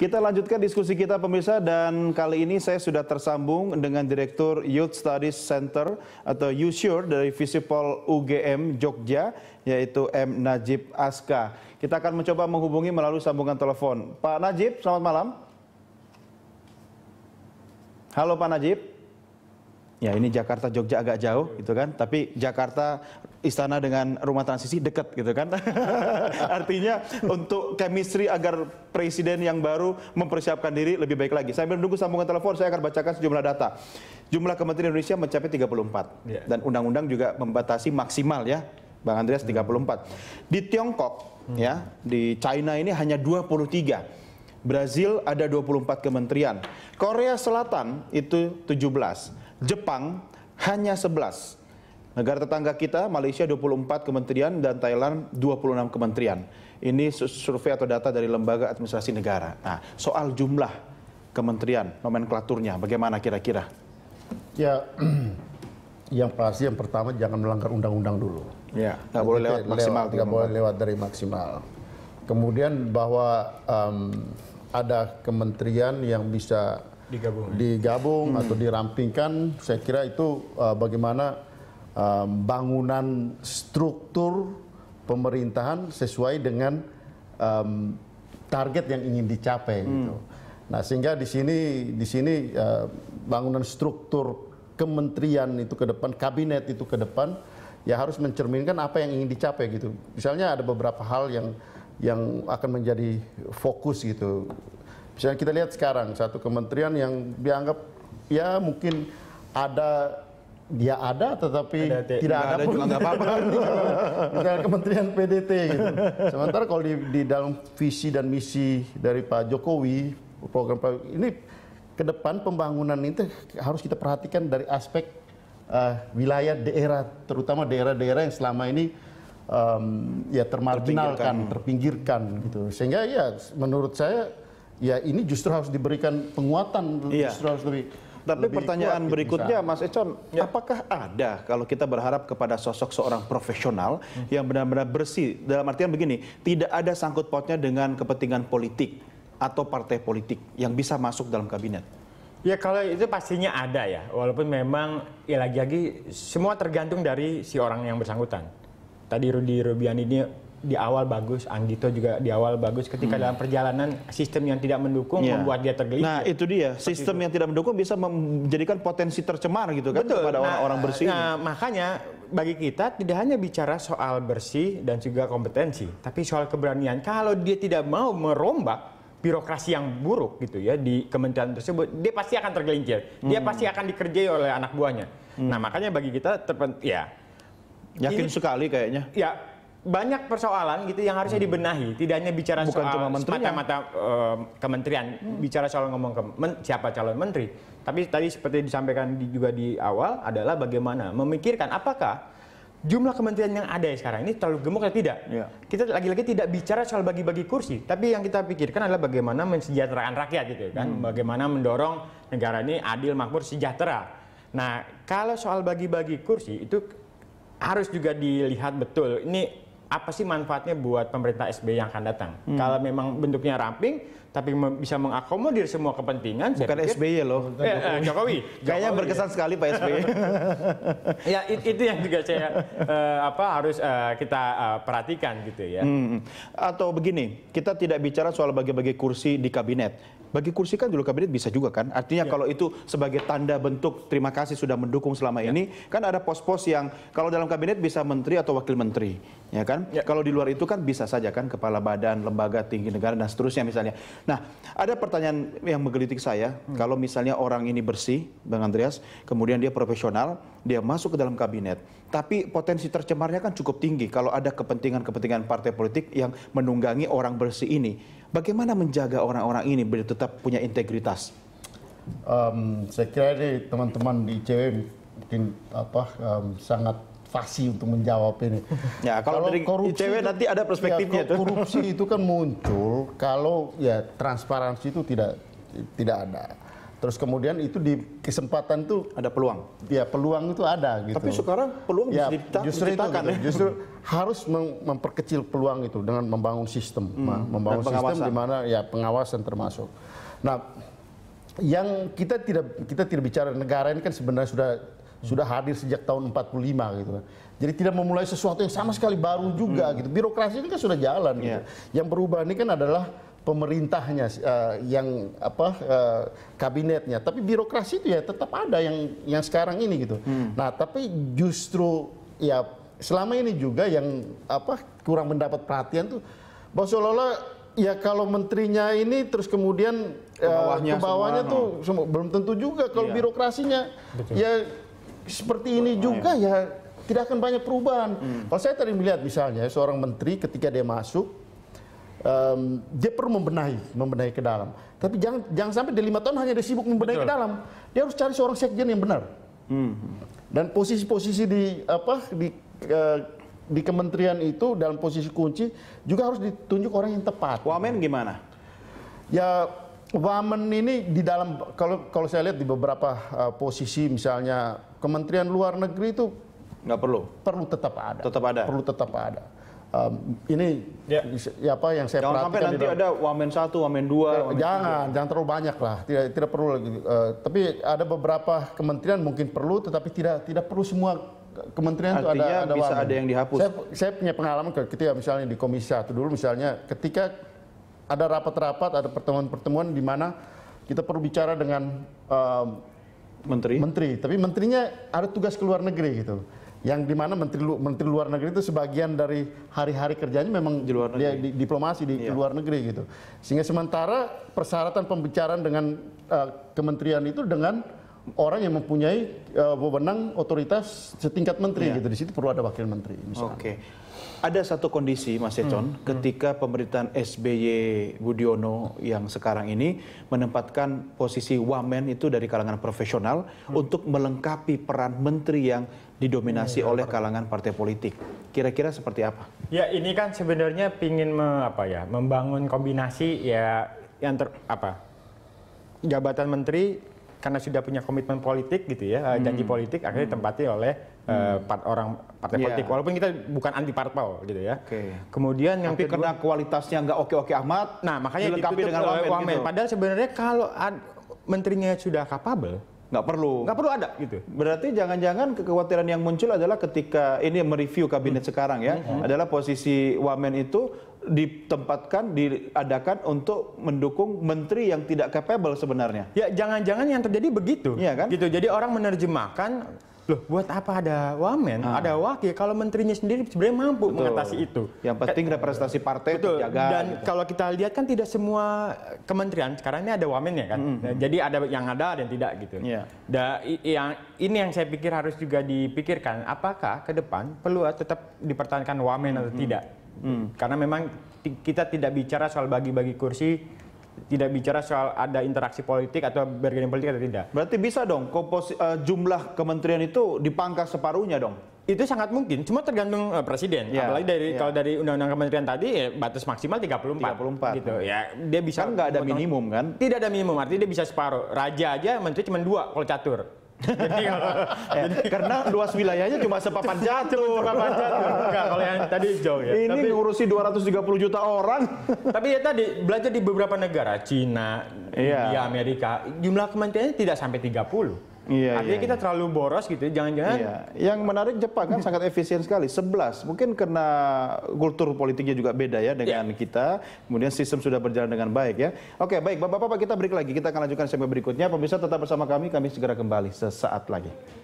Kita lanjutkan diskusi kita pemirsa dan kali ini saya sudah tersambung dengan Direktur Youth Studies Center atau USURE dari Visipol UGM Jogja yaitu M. Najib Aska. Kita akan mencoba menghubungi melalui sambungan telepon. Pak Najib, selamat malam. Halo Pak Najib. Ya ini Jakarta Jogja agak jauh gitu kan, tapi Jakarta istana dengan rumah transisi dekat gitu kan. Artinya untuk chemistry agar presiden yang baru mempersiapkan diri lebih baik lagi. Saya menunggu sambungan telepon, saya akan bacakan sejumlah data. Jumlah Kementerian Indonesia mencapai 34 yeah. dan undang-undang juga membatasi maksimal ya, Bang Andreas 34. Di Tiongkok hmm. ya, di China ini hanya 23. Brazil ada 24 kementerian. Korea Selatan itu 17. Jepang hanya 11. Negara tetangga kita, Malaysia 24 kementerian dan Thailand 26 kementerian. Ini survei atau data dari lembaga administrasi negara. Nah, soal jumlah kementerian, nomenklaturnya, bagaimana kira-kira? Ya, yang pasti yang pertama jangan melanggar undang-undang dulu. Ya, nggak boleh lewat maksimal. Nggak boleh lewat dari maksimal. Kemudian bahwa um, ada kementerian yang bisa digabung, digabung hmm. atau dirampingkan, saya kira itu uh, bagaimana uh, bangunan struktur pemerintahan sesuai dengan um, target yang ingin dicapai hmm. gitu. Nah sehingga di sini di sini uh, bangunan struktur kementerian itu ke depan, kabinet itu ke depan, ya harus mencerminkan apa yang ingin dicapai gitu. Misalnya ada beberapa hal yang yang akan menjadi fokus gitu Misalnya kita lihat sekarang satu kementerian yang dianggap ya mungkin ada dia ada tetapi ada, tidak, tidak ada, ada pun. juga apa-apa. Misalnya Kementerian PDT gitu. Sementara kalau di, di dalam visi dan misi dari Pak Jokowi program ini ke depan pembangunan itu harus kita perhatikan dari aspek uh, wilayah daerah terutama daerah-daerah yang selama ini um, ya termarginalkan, terpinggirkan. terpinggirkan gitu. Sehingga ya menurut saya ya ini justru harus diberikan penguatan iya. justru harus lebih tapi lebih pertanyaan kuat, gitu, berikutnya gitu, Mas Econ, ya. apakah ada kalau kita berharap kepada sosok seorang profesional hmm. yang benar-benar bersih dalam artian begini, tidak ada sangkut pautnya dengan kepentingan politik atau partai politik yang bisa masuk dalam kabinet? Ya kalau itu pastinya ada ya, walaupun memang ya lagi-lagi semua tergantung dari si orang yang bersangkutan. Tadi Rudi Rubiani ini di awal bagus, Anggito juga di awal bagus. Ketika hmm. dalam perjalanan sistem yang tidak mendukung yeah. membuat dia tergelincir. Nah itu dia, sistem itu. yang tidak mendukung bisa menjadikan potensi tercemar gitu kan Betul. kepada orang-orang nah, bersih. Nah makanya bagi kita tidak hanya bicara soal bersih dan juga kompetensi, tapi soal keberanian. Kalau dia tidak mau merombak birokrasi yang buruk gitu ya di kementerian tersebut, dia pasti akan tergelincir. Dia hmm. pasti akan dikerjai oleh anak buahnya. Hmm. Nah makanya bagi kita terpenting ya. Yakin ini, sekali kayaknya. Ya banyak persoalan gitu yang harusnya hmm. dibenahi. Tidak hanya bicara Bukan soal mata-mata uh, kementerian, hmm. bicara soal ngomong ke men, siapa calon menteri. Tapi tadi seperti disampaikan di, juga di awal adalah bagaimana memikirkan apakah jumlah kementerian yang ada sekarang ini terlalu gemuk atau tidak. Ya. Kita lagi-lagi tidak bicara soal bagi-bagi kursi, tapi yang kita pikirkan adalah bagaimana mensejahterakan rakyat gitu kan, hmm. bagaimana mendorong negara ini adil, makmur, sejahtera. Nah, kalau soal bagi-bagi kursi itu harus juga dilihat betul. Ini apa sih manfaatnya buat pemerintah SBY yang akan datang? Hmm. Kalau memang bentuknya ramping, tapi bisa mengakomodir semua kepentingan. Bukan pikir, SBY ya, loh. Eh, eh, Jokowi. Kayaknya berkesan ya. sekali Pak SBY. ya it, itu yang juga saya uh, apa harus uh, kita uh, perhatikan gitu ya. Hmm, hmm. Atau begini, kita tidak bicara soal bagi-bagi kursi di kabinet. Bagi kursi kan dulu kabinet bisa juga kan. Artinya ya. kalau itu sebagai tanda bentuk terima kasih sudah mendukung selama ya. ini, kan ada pos-pos yang kalau dalam kabinet bisa menteri atau wakil menteri, ya kan? Ya. Kalau di luar itu kan bisa saja kan kepala badan, lembaga tinggi negara dan seterusnya misalnya. Nah, ada pertanyaan yang menggelitik saya. Hmm. Kalau misalnya orang ini bersih, Bang Andreas, kemudian dia profesional, dia masuk ke dalam kabinet. Tapi potensi tercemarnya kan cukup tinggi kalau ada kepentingan-kepentingan partai politik yang menunggangi orang bersih ini. Bagaimana menjaga orang-orang ini biar tetap punya integritas? Um, saya kira ini teman-teman di ICW mungkin apa um, sangat fasih untuk menjawab ini. Ya, kalau, kalau dari korupsi ICW itu, nanti ada ya, perspektifnya ya, Korupsi itu kan muncul kalau ya transparansi itu tidak tidak ada. Terus kemudian itu di kesempatan itu ada peluang. Ya peluang itu ada gitu. Tapi sekarang peluang ya, justru itu, gitu. ya. Justru harus mem memperkecil peluang itu dengan membangun sistem, hmm, membangun sistem di mana ya pengawasan termasuk. Nah, yang kita tidak kita tidak bicara negara ini kan sebenarnya sudah sudah hadir sejak tahun 45 gitu kan. Jadi tidak memulai sesuatu yang sama sekali baru juga hmm. gitu. Birokrasi ini kan sudah jalan yeah. gitu. Iya. Yang berubah ini kan adalah pemerintahnya uh, yang apa uh, kabinetnya, tapi birokrasi itu ya tetap ada yang yang sekarang ini gitu. Hmm. Nah, tapi justru ya selama ini juga yang apa kurang mendapat perhatian tuh bahwa seolah-olah ya kalau menterinya ini terus kemudian ke bawahnya, eh, ke bawahnya semua, tuh no. Nah. belum tentu juga kalau iya. birokrasinya Betul. ya seperti ini juga ya tidak akan banyak perubahan. Hmm. Kalau saya tadi melihat misalnya seorang menteri ketika dia masuk um, dia perlu membenahi, membenahi ke dalam. Tapi jangan jangan sampai di lima tahun hanya dia sibuk membenahi Betul. ke dalam. Dia harus cari seorang sekjen yang benar. Hmm. Dan posisi-posisi di apa di uh, di kementerian itu dalam posisi kunci juga harus ditunjuk orang yang tepat. Wamen gimana? Ya Wamen ini di dalam kalau kalau saya lihat di beberapa uh, posisi misalnya Kementerian Luar Negeri itu nggak perlu perlu tetap ada tetap ada perlu tetap ada um, ini ya. ya apa yang saya jangan perhatikan sampai nanti ada wamen satu wamen dua ya, wamen jangan tiga. jangan terlalu banyak lah tidak tidak perlu lagi uh, tapi ada beberapa kementerian mungkin perlu tetapi tidak tidak perlu semua kementerian Artinya itu ada ada bisa wamen. ada yang dihapus saya, saya punya pengalaman ketika misalnya di komisi satu dulu misalnya ketika ada rapat-rapat ada pertemuan-pertemuan di mana kita perlu bicara dengan um, menteri menteri tapi menterinya ada tugas ke luar negeri gitu yang dimana menteri lu, menteri luar negeri itu sebagian dari hari-hari kerjanya memang di luar negeri. dia di, diplomasi di iya. luar negeri gitu sehingga sementara persyaratan pembicaraan dengan uh, kementerian itu dengan orang yang mempunyai uh, wewenang otoritas setingkat menteri yeah. gitu di situ perlu ada wakil menteri Oke. Okay. Ada satu kondisi Mas Econ hmm, hmm. ketika pemerintahan SBY Budiono yang sekarang ini menempatkan posisi wamen itu dari kalangan profesional hmm. untuk melengkapi peran menteri yang didominasi hmm, oleh iya. kalangan partai politik. Kira-kira seperti apa? Ya, ini kan sebenarnya pingin me, apa ya, membangun kombinasi ya yang ter, apa? jabatan menteri karena sudah punya komitmen politik gitu ya eh, hmm. janji politik akhirnya hmm. ditempati oleh eh, hmm. part, orang partai yeah. politik walaupun kita bukan anti parpol gitu ya okay. kemudian yang tapi kedua, karena kualitasnya nggak oke oke amat nah makanya dilengkapi dengan wamen, wamen. Gitu. padahal sebenarnya kalau menterinya sudah kapabel nggak perlu nggak perlu ada gitu berarti jangan-jangan kekhawatiran yang muncul adalah ketika ini mereview kabinet hmm. sekarang ya hmm. adalah posisi wamen itu ditempatkan diadakan untuk mendukung menteri yang tidak capable sebenarnya. Ya jangan-jangan yang terjadi begitu. Iya kan? Gitu. Jadi orang menerjemahkan loh buat apa ada wamen, ah. ada wakil kalau menterinya sendiri sebenarnya mampu betul. mengatasi itu. Yang penting representasi partai itu jaga. Dan gitu. kalau kita lihat kan tidak semua kementerian sekarang ini ada wamen ya kan. Mm -hmm. Jadi ada yang ada dan tidak gitu. Yeah. Da, yang ini yang saya pikir harus juga dipikirkan apakah ke depan perlu tetap dipertahankan wamen mm -hmm. atau tidak Hmm, karena memang kita tidak bicara soal bagi-bagi kursi, tidak bicara soal ada interaksi politik atau bargaining politik atau tidak. Berarti bisa dong komposi, uh, jumlah kementerian itu dipangkas separuhnya dong. Itu sangat mungkin, cuma tergantung uh, presiden. Yeah, Apalagi dari yeah. kalau dari undang-undang kementerian tadi ya, batas maksimal 34. 34. gitu. Ya, dia bisa kan nggak ada minimum kan? Tidak ada minimum, artinya dia bisa separuh. Raja aja menteri cuma dua kalau catur jadi kalau ya, jadi, karena luas wilayahnya cuma sepapan jatuh. Sepapan jatuh. Enggak, kalau yang tadi jauh ya. Ini tapi, ngurusi 230 juta orang. tapi ya tadi belajar di beberapa negara, Cina, iya. India, Amerika, jumlah kementeriannya tidak sampai 30. Iya, Artinya iya, kita iya. terlalu boros gitu, ya, jangan-jangan. Iya. Yang menarik Jepang kan sangat efisien sekali, sebelas Mungkin karena kultur politiknya juga beda ya dengan yeah. kita, kemudian sistem sudah berjalan dengan baik ya. Oke, baik Bapak-Bapak kita break lagi, kita akan lanjutkan sampai berikutnya. Pemirsa tetap bersama kami, kami segera kembali sesaat lagi.